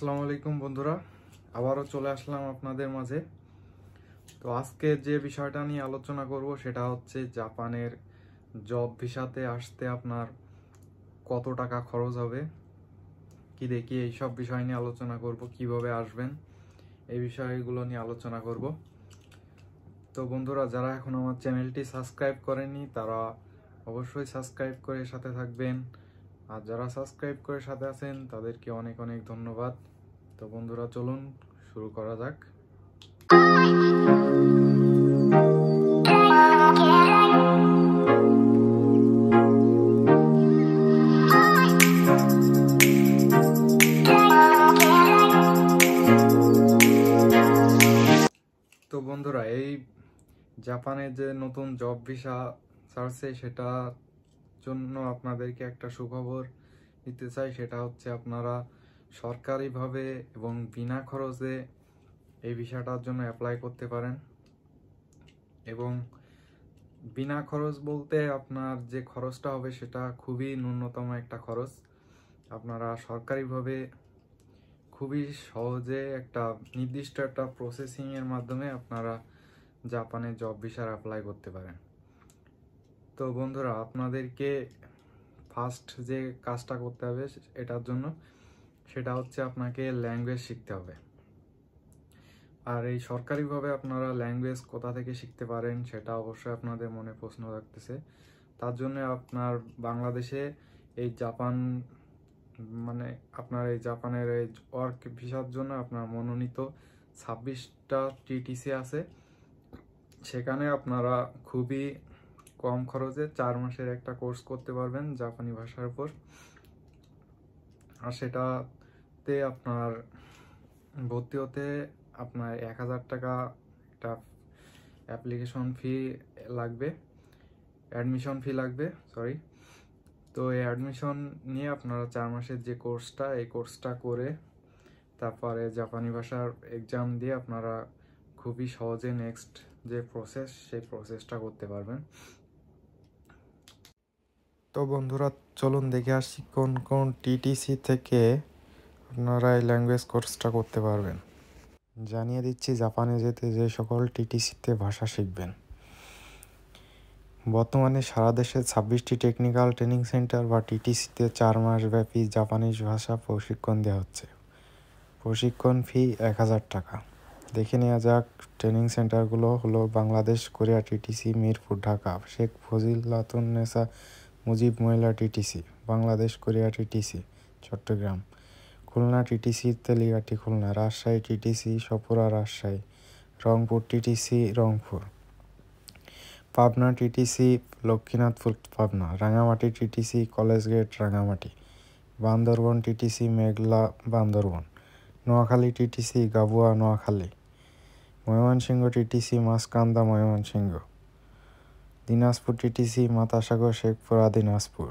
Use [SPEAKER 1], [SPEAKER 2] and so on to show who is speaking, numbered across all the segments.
[SPEAKER 1] আসসালামু আলাইকুম বন্ধুরা আবারও চলে আসলাম আপনাদের মাঝে তো আজকে যে বিষয়টা নিয়ে আলোচনা করব সেটা হচ্ছে জাপানের জব ভিসাতে আসতে আপনার কত টাকা খরচ হবে কি দেখি এইসব বিষয় নিয়ে আলোচনা করব কিভাবে আসবেন এই বিষয়গুলো নিয়ে আলোচনা করব তো বন্ধুরা যারা এখন আমার চ্যানেলটি সাবস্ক্রাইব করেনি তারা অবশ্যই সাবস্ক্রাইব করে সাথে থাকবেন আর যারা সাবস্ক্রাইব করে সাথে আছেন তাদেরকে অনেক অনেক ধন্যবাদ তো বন্ধুরা চলুন শুরু করা যাক তো বন্ধুরা এই জাপানে যে নতুন জব ভিসা ছাড়ছে সেটা জন্য আপনাদেরকে একটা সুখবর দিতে চাই সেটা হচ্ছে আপনারা সরকারিভাবে এবং বিনা খরচে এই ভিসাটার জন্য অ্যাপ্লাই করতে পারেন এবং বিনা খরচ বলতে আপনার যে খরচটা হবে সেটা খুবই ন্যূনতম একটা খরচ আপনারা সরকারিভাবে খুবই সহজে একটা নির্দিষ্ট একটা প্রসেসিংয়ের মাধ্যমে আপনারা জাপানে জব ভিসার অ্যাপ্লাই করতে পারেন তো বন্ধুরা আপনাদেরকে ফার্স্ট যে কাজটা করতে হবে এটার জন্য সেটা হচ্ছে আপনাকে ল্যাঙ্গুয়েজ শিখতে হবে আর এই সরকারিভাবে আপনারা ল্যাঙ্গুয়েজ কোথা থেকে শিখতে পারেন সেটা অবশ্যই আপনাদের মনে প্রশ্ন রাখতেছে তার জন্য আপনার বাংলাদেশে এই জাপান মানে আপনার এই জাপানের এই ওয়ার্ক ভিসার জন্য আপনার মনোনীত ছাব্বিশটা টিটিসি আছে সেখানে আপনারা খুবই কম খরচে চার মাসের একটা কোর্স করতে পারবেন জাপানি ভাষার উপর আর সেটাতে আপনার ভর্তি হতে আপনার এক হাজার টাকা একটা অ্যাপ্লিকেশন ফি লাগবে অ্যাডমিশন ফি লাগবে সরি তো এই অ্যাডমিশন নিয়ে আপনারা চার মাসের যে কোর্সটা এই কোর্সটা করে তারপরে জাপানি ভাষার এক্সাম দিয়ে আপনারা খুবই সহজে নেক্সট যে প্রসেস সেই প্রসেসটা করতে পারবেন তো বন্ধুরা চলুন দেখে আসি কোন কোন টিটিসি থেকে আপনারা এই ল্যাঙ্গুয়েজ কোর্সটা করতে পারবেন জানিয়ে দিচ্ছি জাপানে যেতে যে সকল টিটিসিতে ভাষা শিখবেন বর্তমানে সারা দেশে ছাব্বিশটি টেকনিক্যাল ট্রেনিং সেন্টার বা টিটিসিতে চার মাস ব্যাপী জাপানিজ ভাষা প্রশিক্ষণ দেওয়া হচ্ছে প্রশিক্ষণ ফি এক হাজার টাকা দেখে নেওয়া যাক ট্রেনিং সেন্টারগুলো হলো বাংলাদেশ কোরিয়া টিটিসি মিরপুর ঢাকা শেখ নেসা মুজিব মহিলা TTC Bangladesh Korea TTC Chattogram Khulna TTC Teliati Khulna Rajshahi TTC Sapura Rajshahi Rangpur TTC Rangpur Pabna TTC Lakshminathpur Pabna Rangamati TTC college gate Rangamati Bandarban TTC Meghla Bandarban Noakhali TTC Gabua Noakhali Mymensingh TTC Maskanda Mymensingh Dinajpur TTC Matasagar Sheikhpura Dinajpur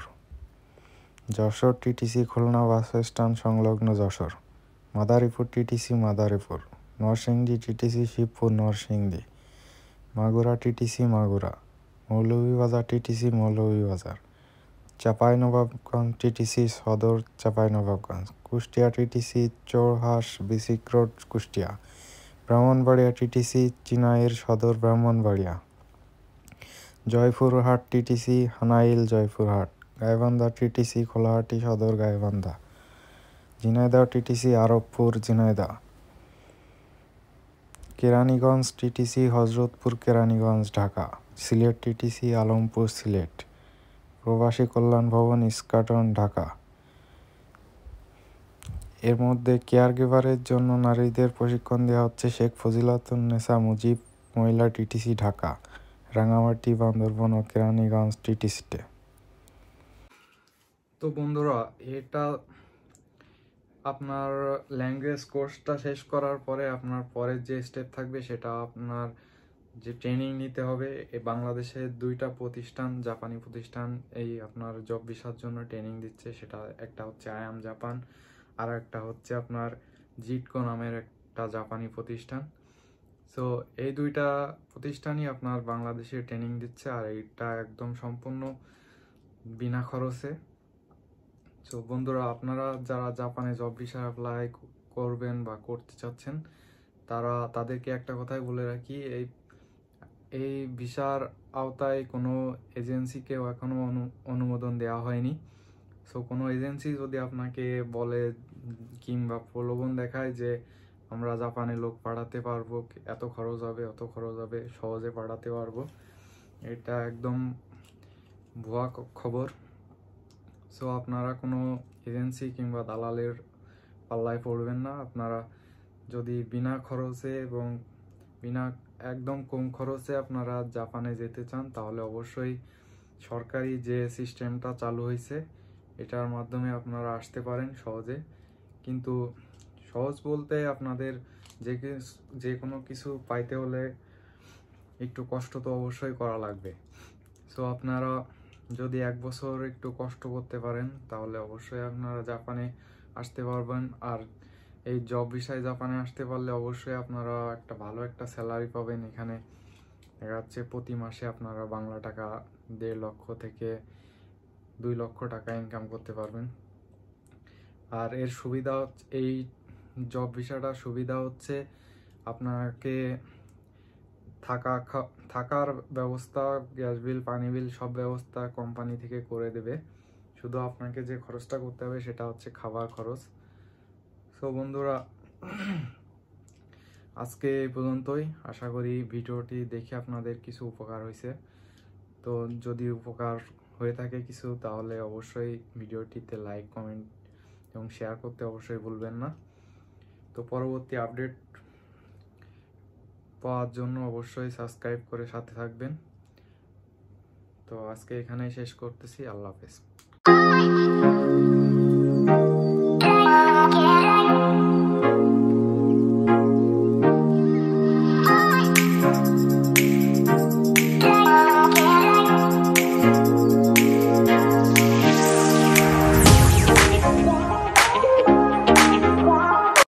[SPEAKER 1] Jashore TTC Khulna bus stand সংলগ্ন Jashore Madaripur TTC Madaripur Narsingdi TTC Shibpur Narsingdi Magura TTC Magura Moulvibazar TTC Moulvibazar Chapainawabganj TTC Sadar Chapainawabganj Kushtia TTC Chauhas BSCIC road Kushtia Brahmanbaria TTC চিনাইয়ের Sadar Brahmanbaria Joypurhat TTC Hanail Joypurhat Gaibandha TTC Kholahati Sadar Gaibandha Jhenaidah TTC Arabpur Jhenaidah Keraniganj TTC Hazratpur Keraniganj Dhaka Sylhet TTC Alampur Sylhet Probashi Kalyan ভবন ইস্কাটন ঢাকা এর মধ্যে care গিভারের জন্য নারীদের প্রশিক্ষণ দেওয়া হচ্ছে শেখ নেসা মুজিব মহিলা টিটিসি ঢাকা রাঙামাটি বান্দরবন ও কেরানীগঞ্জ টিটিসিতে তো বন্ধুরা এটা আপনার ল্যাঙ্গুয়েজ কোর্সটা শেষ করার পরে আপনার পরের যে স্টেপ থাকবে সেটা আপনার যে ট্রেনিং নিতে হবে বাংলাদেশে দুইটা প্রতিষ্ঠান জাপানি প্রতিষ্ঠান এই আপনার জব ভিসার জন্য ট্রেনিং দিচ্ছে সেটা একটা হচ্ছে আয়াম জাপান আর একটা হচ্ছে আপনার জিটকো নামের একটা জাপানি প্রতিষ্ঠান সো এই দুইটা প্রতিষ্ঠানই আপনার বাংলাদেশে ট্রেনিং দিচ্ছে আর এইটা একদম সম্পূর্ণ বিনা খরচে সো বন্ধুরা আপনারা যারা জাপানে জব ভিসা অ্যাপ্লাই করবেন বা করতে চাচ্ছেন তারা তাদেরকে একটা কথাই বলে রাখি এই এই ভিসার আওতায় কোনো এজেন্সিকেও এখনও অনুমোদন দেওয়া হয়নি সো কোনো এজেন্সি যদি আপনাকে বলে কিংবা প্রলোভন দেখায় যে আমরা জাপানে লোক পাঠাতে পারবো এত খরচ হবে অত খরচ হবে সহজে পাঠাতে পারবো এটা একদম ভুয়া খবর সো আপনারা কোনো এজেন্সি কিংবা দালালের পাল্লায় পড়বেন না আপনারা যদি বিনা খরচে এবং বিনা একদম কম খরচে আপনারা জাপানে যেতে চান তাহলে অবশ্যই সরকারি যে সিস্টেমটা চালু হয়েছে এটার মাধ্যমে আপনারা আসতে পারেন সহজে কিন্তু সহজ বলতে আপনাদের যে যে কোনো কিছু পাইতে হলে একটু কষ্ট তো অবশ্যই করা লাগবে সো আপনারা যদি এক বছর একটু কষ্ট করতে পারেন তাহলে অবশ্যই আপনারা জাপানে আসতে পারবেন আর এই জব বিষয়ে জাপানে আসতে পারলে অবশ্যই আপনারা একটা ভালো একটা স্যালারি পাবেন এখানে দেখা যাচ্ছে প্রতি মাসে আপনারা বাংলা টাকা দেড় লক্ষ থেকে দুই লক্ষ টাকা ইনকাম করতে পারবেন আর এর সুবিধা এই জব ভিসাটা সুবিধা হচ্ছে আপনাকে থাকা থাকার ব্যবস্থা গ্যাস বিল পানি বিল সব ব্যবস্থা কোম্পানি থেকে করে দেবে শুধু আপনাকে যে খরচটা করতে হবে সেটা হচ্ছে খাবার খরচ সো বন্ধুরা আজকে এই পর্যন্তই আশা করি ভিডিওটি দেখে আপনাদের কিছু উপকার হয়েছে তো যদি উপকার হয়ে থাকে কিছু তাহলে অবশ্যই ভিডিওটিতে লাইক কমেন্ট এবং শেয়ার করতে অবশ্যই ভুলবেন না তো পরবর্তী আপডেট পাওয়ার জন্য অবশ্যই সাবস্ক্রাইব করে সাথে থাকবেন তো আজকে এখানেই শেষ করতেছি আল্লাহ হাফেজ